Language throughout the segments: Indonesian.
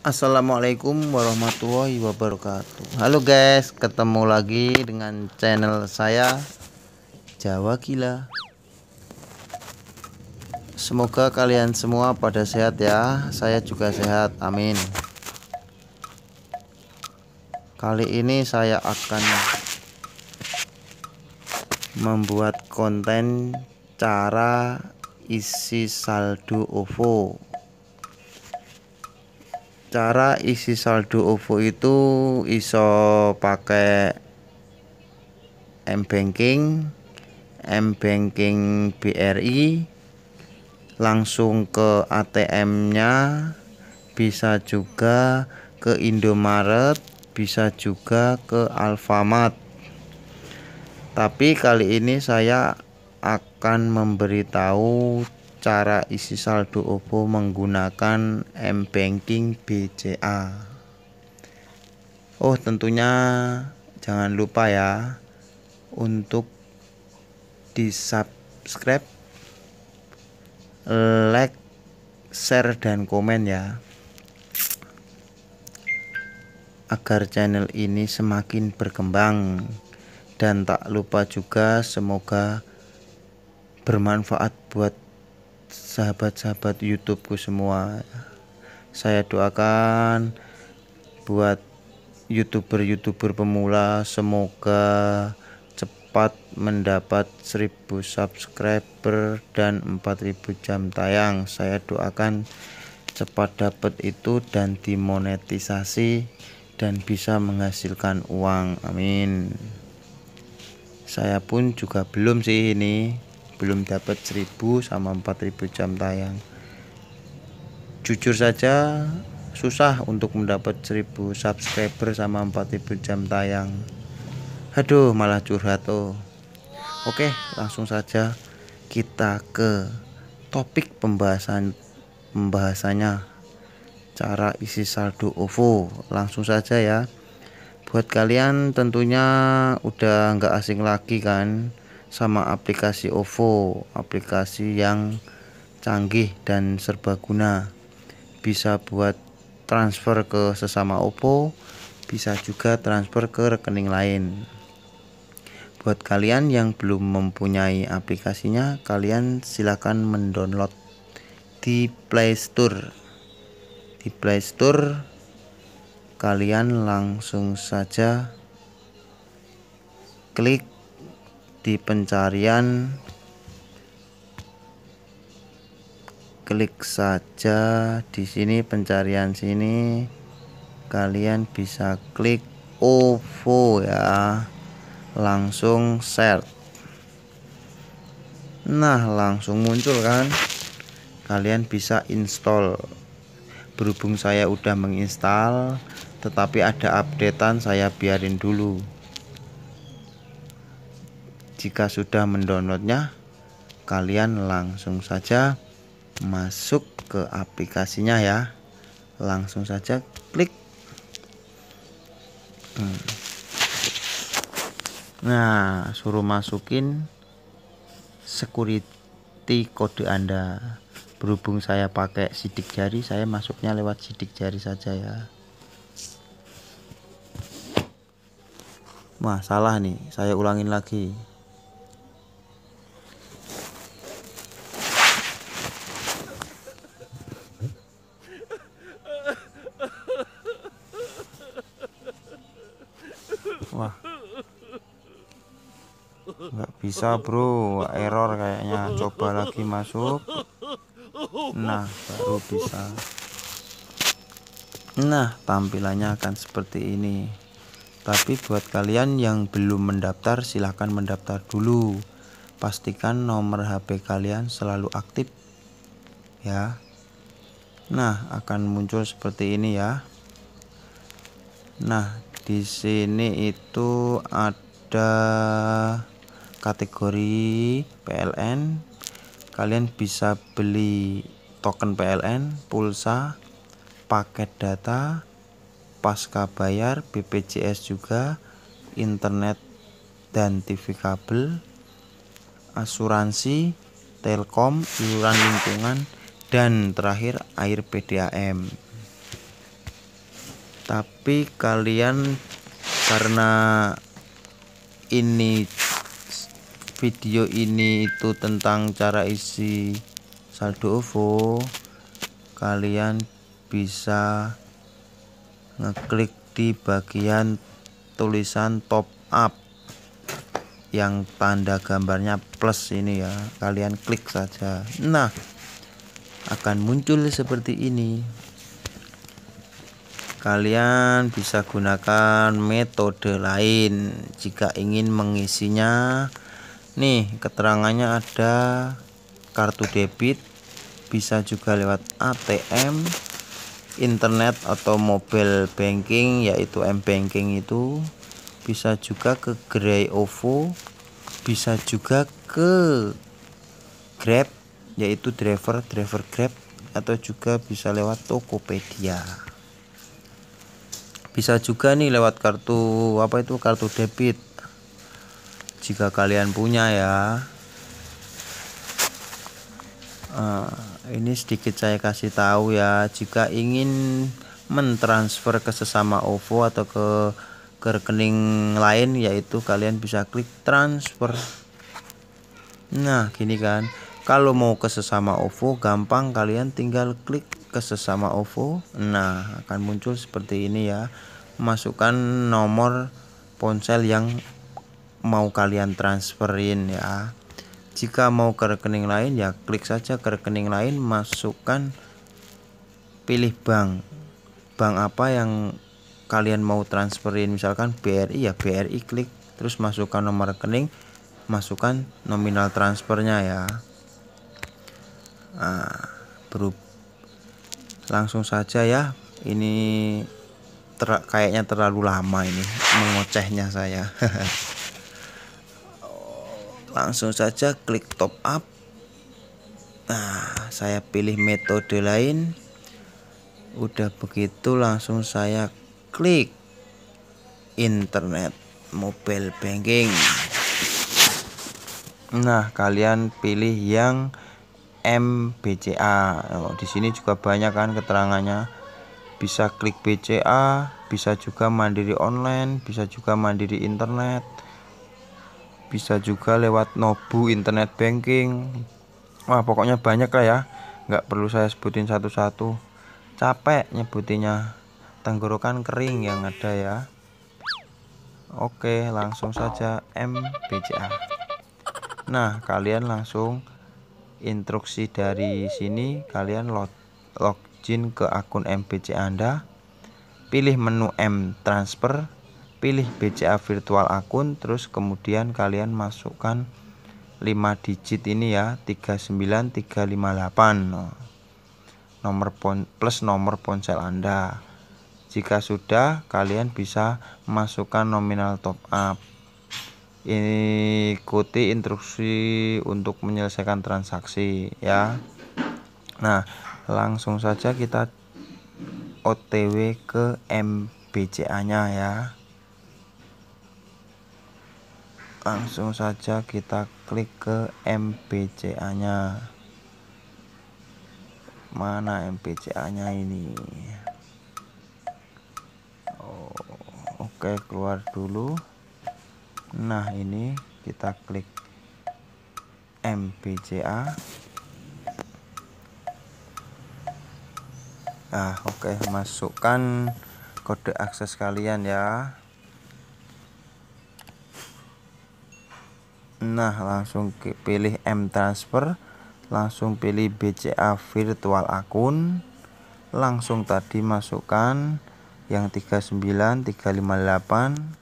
Assalamualaikum warahmatullahi wabarakatuh Halo guys ketemu lagi dengan channel saya Jawa Gila Semoga kalian semua pada sehat ya Saya juga sehat amin Kali ini saya akan Membuat konten cara isi saldo OVO cara isi saldo OVO itu iso pakai M banking M banking BRI langsung ke ATM nya bisa juga ke Indomaret bisa juga ke Alfamart tapi kali ini saya akan memberitahu cara isi saldo OVO menggunakan m-banking BCA Oh tentunya jangan lupa ya untuk di subscribe like share dan komen ya agar channel ini semakin berkembang dan tak lupa juga semoga bermanfaat buat sahabat-sahabat YouTubeku semua. Saya doakan buat YouTuber-YouTuber pemula semoga cepat mendapat 1000 subscriber dan 4000 jam tayang. Saya doakan cepat dapat itu dan dimonetisasi dan bisa menghasilkan uang. Amin. Saya pun juga belum sih ini belum dapat 1000 sama 4000 jam tayang jujur saja susah untuk mendapat 1000 subscriber sama 4000 jam tayang aduh malah curhat oh oke langsung saja kita ke topik pembahasan pembahasannya cara isi saldo OVO langsung saja ya buat kalian tentunya udah nggak asing lagi kan sama aplikasi OVO, aplikasi yang canggih dan serbaguna. Bisa buat transfer ke sesama OVO, bisa juga transfer ke rekening lain. Buat kalian yang belum mempunyai aplikasinya, kalian silakan mendownload di Play Store. Di Play Store kalian langsung saja klik di pencarian klik saja di sini pencarian sini kalian bisa klik OVO ya langsung search nah langsung muncul kan kalian bisa install berhubung saya udah menginstal tetapi ada updatean saya biarin dulu jika sudah mendownloadnya kalian langsung saja masuk ke aplikasinya ya langsung saja klik hmm. nah suruh masukin security kode anda berhubung saya pakai sidik jari saya masuknya lewat sidik jari saja ya Wah salah nih saya ulangin lagi bisa bro error kayaknya coba lagi masuk nah baru bisa nah tampilannya akan seperti ini tapi buat kalian yang belum mendaftar silahkan mendaftar dulu pastikan nomor HP kalian selalu aktif ya nah akan muncul seperti ini ya nah di sini itu ada kategori PLN kalian bisa beli token PLN pulsa paket data pasca bayar BPJS juga internet dan TV kabel asuransi Telkom iuran lingkungan dan terakhir air PDAM tapi kalian karena ini video ini itu tentang cara isi saldo OVO kalian bisa ngeklik di bagian tulisan top up yang tanda gambarnya plus ini ya kalian klik saja nah akan muncul seperti ini kalian bisa gunakan metode lain jika ingin mengisinya nih keterangannya ada kartu debit bisa juga lewat ATM internet atau mobile banking yaitu M banking itu bisa juga ke Grey OVO bisa juga ke Grab yaitu driver driver Grab atau juga bisa lewat Tokopedia bisa juga nih lewat kartu apa itu kartu debit jika kalian punya ya uh, ini sedikit saya kasih tahu ya jika ingin mentransfer ke sesama OVO atau ke ke rekening lain yaitu kalian bisa klik transfer nah gini kan kalau mau ke sesama OVO gampang kalian tinggal klik ke sesama OVO nah akan muncul seperti ini ya masukkan nomor ponsel yang mau kalian transferin ya jika mau ke rekening lain ya klik saja ke rekening lain masukkan pilih bank bank apa yang kalian mau transferin misalkan BRI ya BRI klik terus masukkan nomor rekening masukkan nominal transfernya ya nah, langsung saja ya ini ter kayaknya terlalu lama ini mengocehnya saya langsung saja klik top up nah saya pilih metode lain udah begitu langsung saya klik internet mobile banking nah kalian pilih yang MBCA oh, di sini juga banyak kan keterangannya bisa klik BCA bisa juga mandiri online bisa juga mandiri internet bisa juga lewat Nobu internet banking wah pokoknya banyak lah ya nggak perlu saya sebutin satu-satu capek nyebutinya tenggorokan kering yang ada ya oke langsung saja MBCA nah kalian langsung instruksi dari sini kalian login ke akun MBCA Anda pilih menu M transfer pilih BCA virtual akun terus kemudian kalian masukkan 5 digit ini ya 39358 nah, nomor plus nomor ponsel Anda jika sudah kalian bisa masukkan nominal top up ini ikuti instruksi untuk menyelesaikan transaksi ya nah langsung saja kita OTW ke MBCA nya ya langsung saja kita klik ke mpca nya mana mpca nya ini oh, oke okay, keluar dulu nah ini kita klik MPCA ah oke okay. masukkan kode akses kalian ya Nah, langsung pilih M transfer, langsung pilih BCA virtual akun. Langsung tadi masukkan yang 39 358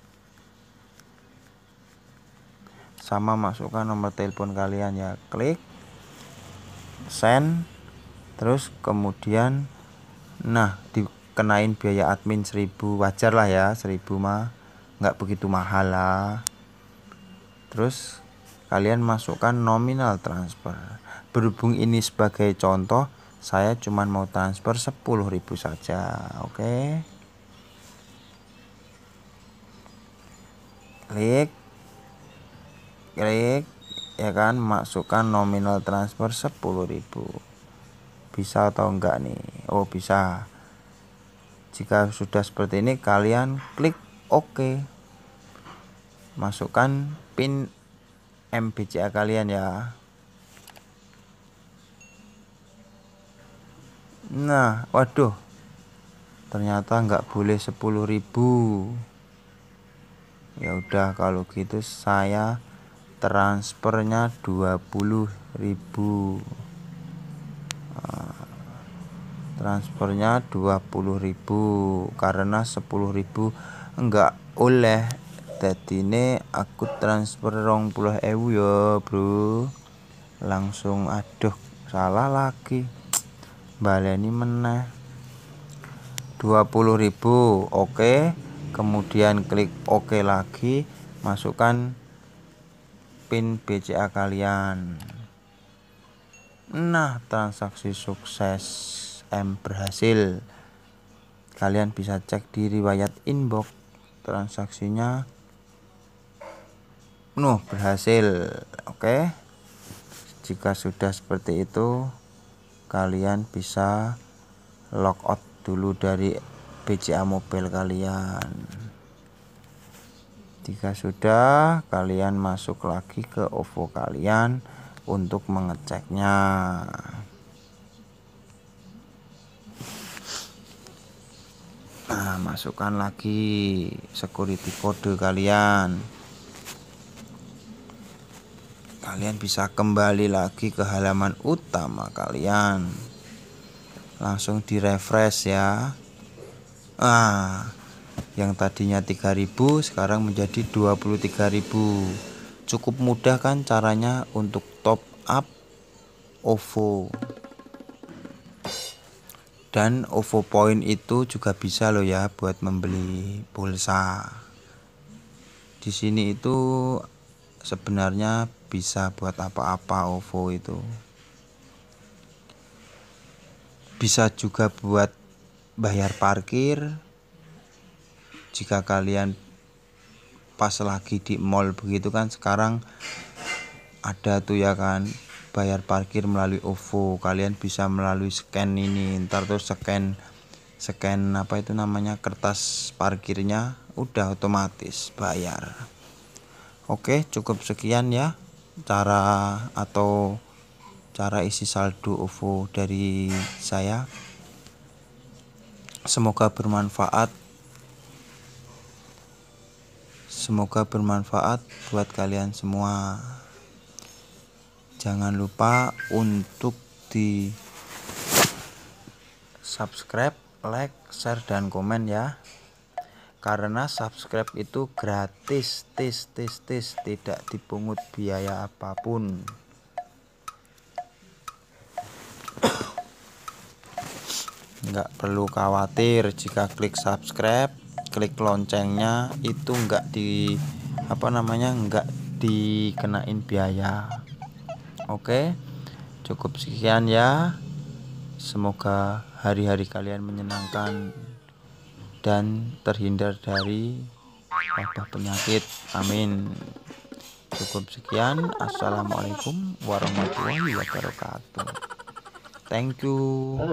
sama masukkan nomor telepon kalian ya. Klik send terus kemudian nah dikenain biaya admin 1000 wajar lah ya 1000 mah nggak begitu mahal lah terus kalian masukkan nominal transfer. Berhubung ini sebagai contoh, saya cuma mau transfer 10.000 saja, oke. Okay? Klik klik ya kan masukkan nominal transfer 10.000. Bisa atau enggak nih? Oh, bisa. Jika sudah seperti ini kalian klik oke. OK. Masukkan PIN MBCA kalian ya nah waduh ternyata nggak boleh 10.000 ya udah kalau gitu saya transfernya 20.000 ah, transfernya 20.000 karena 10.000 enggak oleh ini aku transfer rong puluh ewu ya bro langsung aduh salah lagi ini Balai baleni 20 ribu, oke kemudian klik oke lagi masukkan pin BCA kalian nah transaksi sukses M berhasil kalian bisa cek di riwayat inbox transaksinya penuh berhasil oke jika sudah seperti itu kalian bisa lock out dulu dari BCA mobile kalian jika sudah kalian masuk lagi ke OVO kalian untuk mengeceknya nah masukkan lagi security kode kalian kalian bisa kembali lagi ke halaman utama kalian langsung di refresh ya ah yang tadinya 3000 sekarang menjadi 23.000 cukup mudah kan caranya untuk top up OVO dan OVO point itu juga bisa loh ya buat membeli pulsa di sini itu sebenarnya bisa buat apa-apa OVO itu bisa juga buat bayar parkir jika kalian pas lagi di mall begitu kan sekarang ada tuh ya kan bayar parkir melalui OVO kalian bisa melalui scan ini ntar terus scan scan apa itu namanya kertas parkirnya udah otomatis bayar Oke, cukup sekian ya cara atau cara isi saldo OVO dari saya semoga bermanfaat semoga bermanfaat buat kalian semua jangan lupa untuk di subscribe like share dan komen ya karena subscribe itu gratis tis tis tis tidak dipungut biaya apapun nggak perlu khawatir jika klik subscribe klik loncengnya itu nggak di apa namanya nggak dikenain biaya oke cukup sekian ya semoga hari-hari kalian menyenangkan dan terhindar dari wabah penyakit. Amin. Cukup sekian. Assalamualaikum warahmatullahi wabarakatuh. Thank you.